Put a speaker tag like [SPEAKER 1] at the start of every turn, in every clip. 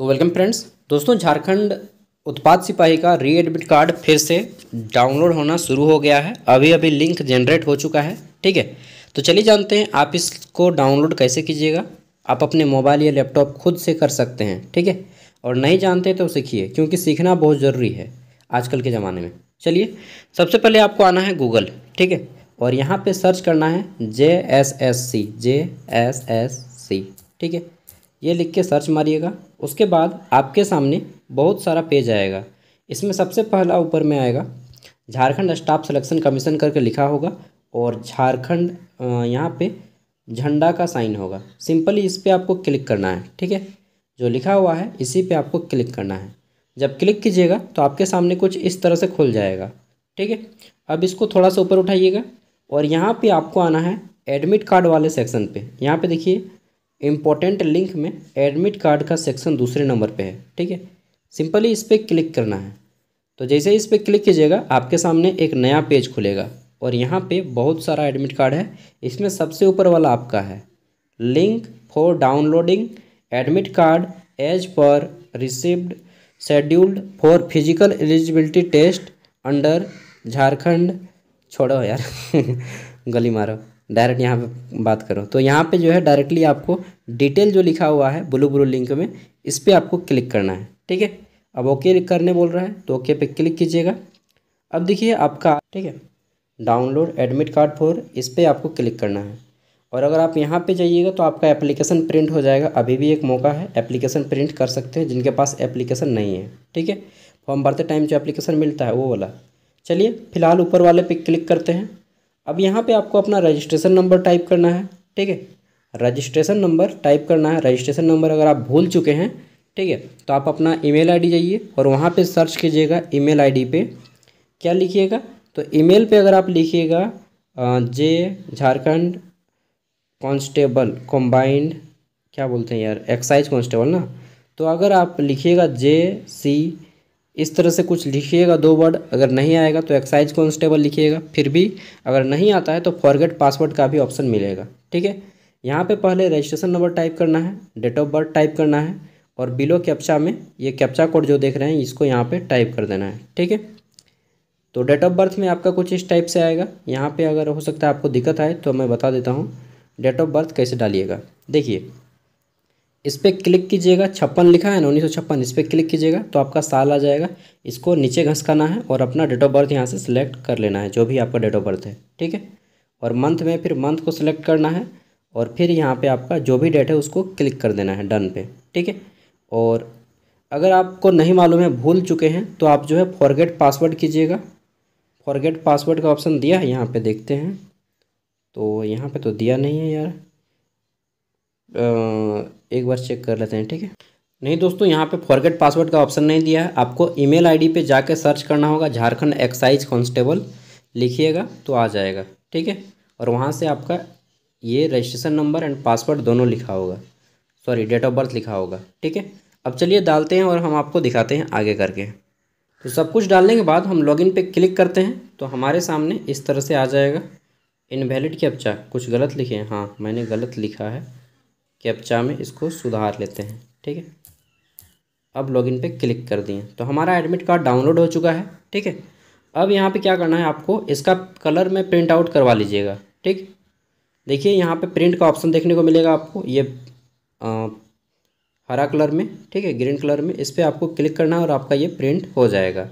[SPEAKER 1] तो welcome friends दोस्तों झारखंड उत्पाद सिपाही का री एडमिट कार्ड फिर से डाउनलोड होना शुरू हो गया है अभी अभी लिंक जनरेट हो चुका है ठीक है तो चलिए जानते हैं आप इसको डाउनलोड कैसे कीजिएगा आप अपने मोबाइल या लैपटॉप खुद से कर सकते हैं ठीक है और नहीं जानते तो सीखिए क्योंकि सीखना बहुत ज़रूरी है आजकल के ज़माने में चलिए सबसे पहले आपको आना है गूगल ठीक है और यहाँ पे सर्च करना है J S S C J S S C ठीक है ये लिख के सर्च मारिएगा उसके बाद आपके सामने बहुत सारा पेज आएगा इसमें सबसे पहला ऊपर में आएगा झारखंड स्टाफ सिलेक्शन कमीशन करके लिखा होगा और झारखंड यहाँ पे झंडा का साइन होगा सिंपली इस पर आपको क्लिक करना है ठीक है जो लिखा हुआ है इसी पे आपको क्लिक करना है जब क्लिक कीजिएगा तो आपके सामने कुछ इस तरह से खुल जाएगा ठीक है अब इसको थोड़ा सा ऊपर उठाइएगा और यहाँ पे आपको आना है एडमिट कार्ड वाले सेक्शन पे यहाँ पे देखिए इम्पोर्टेंट लिंक में एडमिट कार्ड का सेक्शन दूसरे नंबर पे है ठीक है सिंपली इस पर क्लिक करना है तो जैसे इस पर क्लिक कीजिएगा आपके सामने एक नया पेज खुलेगा और यहाँ पे बहुत सारा एडमिट कार्ड है इसमें सबसे ऊपर वाला आपका है link for downloading admit card as per received scheduled for physical eligibility test under Jharkhand छोड़ो यार गली मारो डायरेक्ट यहाँ पे बात करो तो यहाँ पे जो है डायरेक्टली आपको डिटेल जो लिखा हुआ है ब्लू ब्लू लिंक में इस पर आपको क्लिक करना है ठीक है अब ओके करने बोल रहा है तो ओके पे क्लिक कीजिएगा अब देखिए आपका ठीक है डाउनलोड एडमिट कार्ड फॉर इस पर आपको क्लिक करना है और अगर आप यहाँ पे जाइएगा तो आपका एप्लीकेशन प्रिंट हो जाएगा अभी भी एक मौका है एप्लीकेशन प्रिंट कर सकते हैं जिनके पास एप्लीकेशन नहीं है ठीक है फॉर्म भरते टाइम जो एप्लीकेशन मिलता है वो वाला चलिए फिलहाल ऊपर वाले पे क्लिक करते हैं अब यहाँ पे आपको अपना रजिस्ट्रेशन नंबर टाइप करना है ठीक है रजिस्ट्रेशन नंबर टाइप करना है रजिस्ट्रेशन नंबर अगर आप भूल चुके हैं ठीक है तो आप अपना ईमेल आईडी जाइए और वहाँ पे सर्च कीजिएगा ईमेल आईडी पे क्या लिखिएगा तो ईमेल पे अगर आप लिखिएगा जे झारखंड कांस्टेबल कॉम्बाइंड क्या बोलते हैं यार एक्साइज कांस्टेबल ना तो अगर आप लिखिएगा जे सी इस तरह से कुछ लिखिएगा दो वर्ड अगर नहीं आएगा तो एक्साइज कॉन्स्टेबल लिखिएगा फिर भी अगर नहीं आता है तो फॉरगेट पासवर्ड का भी ऑप्शन मिलेगा ठीक है यहाँ पे पहले रजिस्ट्रेशन नंबर टाइप करना है डेट ऑफ बर्थ टाइप करना है और बिलो कैप्चा में ये कैप्चा कोड जो देख रहे हैं इसको यहाँ पर टाइप कर देना है ठीक है तो डेट ऑफ बर्थ में आपका कुछ इस टाइप से आएगा यहाँ पर अगर हो सकता है आपको दिक्कत आए तो मैं बता देता हूँ डेट ऑफ बर्थ कैसे डालिएगा देखिए इस पर क्लिक कीजिएगा छप्पन लिखा है ना उन्नीस इस पर क्लिक कीजिएगा तो आपका साल आ जाएगा इसको नीचे घसकाना है और अपना डेट ऑफ बर्थ यहाँ से सिलेक्ट कर लेना है जो भी आपका डेट ऑफ बर्थ है ठीक है और मंथ में फिर मंथ को सिलेक्ट करना है और फिर यहाँ पे आपका जो भी डेट है उसको क्लिक कर देना है डन पे ठीक है और अगर आपको नहीं मालूम है भूल चुके हैं तो आप जो है फॉरगेट पासवर्ड कीजिएगा फॉरगेट पासवर्ड का ऑप्शन दिया है यहाँ पर देखते हैं तो यहाँ पर तो दिया नहीं है यार एक बार चेक कर लेते हैं ठीक है नहीं दोस्तों यहाँ पे फॉरगेट पासवर्ड का ऑप्शन नहीं दिया है आपको ईमेल आईडी पे जाके सर्च करना होगा झारखंड एक्साइज कांस्टेबल लिखिएगा तो आ जाएगा ठीक है और वहाँ से आपका ये रजिस्ट्रेशन नंबर एंड पासवर्ड दोनों लिखा होगा सॉरी डेट ऑफ बर्थ लिखा होगा ठीक है अब चलिए डालते हैं और हम आपको दिखाते हैं आगे करके तो सब कुछ डालने के बाद हम लॉगिन पे क्लिक करते हैं तो हमारे सामने इस तरह से आ जाएगा इनवैलिड कैप्चा कुछ गलत लिखे हैं हाँ मैंने गलत लिखा है कैप्चा में इसको सुधार लेते हैं ठीक है अब लॉगिन पे क्लिक कर दिए तो हमारा एडमिट कार्ड डाउनलोड हो चुका है ठीक है अब यहाँ पे क्या करना है आपको इसका कलर में प्रिंट आउट करवा लीजिएगा ठीक देखिए यहाँ पे प्रिंट का ऑप्शन देखने को मिलेगा आपको ये आ, हरा कलर में ठीक है ग्रीन कलर में इस पर आपको क्लिक करना है और आपका ये प्रिंट हो जाएगा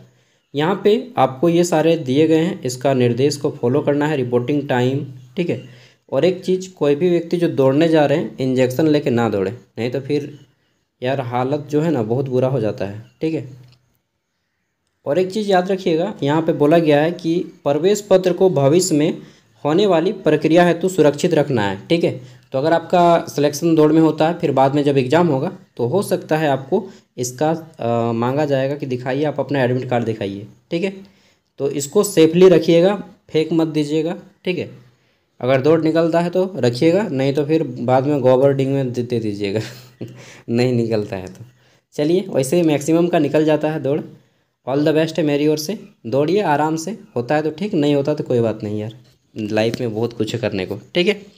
[SPEAKER 1] यहाँ पर आपको ये सारे दिए गए हैं इसका निर्देश को फॉलो करना है रिपोर्टिंग टाइम ठीक है और एक चीज़ कोई भी व्यक्ति जो दौड़ने जा रहे हैं इंजेक्शन लेके ना दौड़े नहीं तो फिर यार हालत जो है ना बहुत बुरा हो जाता है ठीक है और एक चीज़ याद रखिएगा यहाँ पे बोला गया है कि प्रवेश पत्र को भविष्य में होने वाली प्रक्रिया है तो सुरक्षित रखना है ठीक है तो अगर आपका सिलेक्शन दौड़ में होता है फिर बाद में जब एग्ज़ाम होगा तो हो सकता है आपको इसका आ, मांगा जाएगा कि दिखाइए आप अपना एडमिट कार्ड दिखाइए ठीक है तो इसको सेफली रखिएगा फेंक मत दीजिएगा ठीक है अगर दौड़ निकलता है तो रखिएगा नहीं तो फिर बाद में गोबर डिंग में दे दीजिएगा नहीं निकलता है तो चलिए वैसे ही मैक्सिमम का निकल जाता है दौड़ ऑल द बेस्ट है मेरी ओर से दौड़िए आराम से होता है तो ठीक नहीं होता तो कोई बात नहीं यार लाइफ में बहुत कुछ करने को ठीक है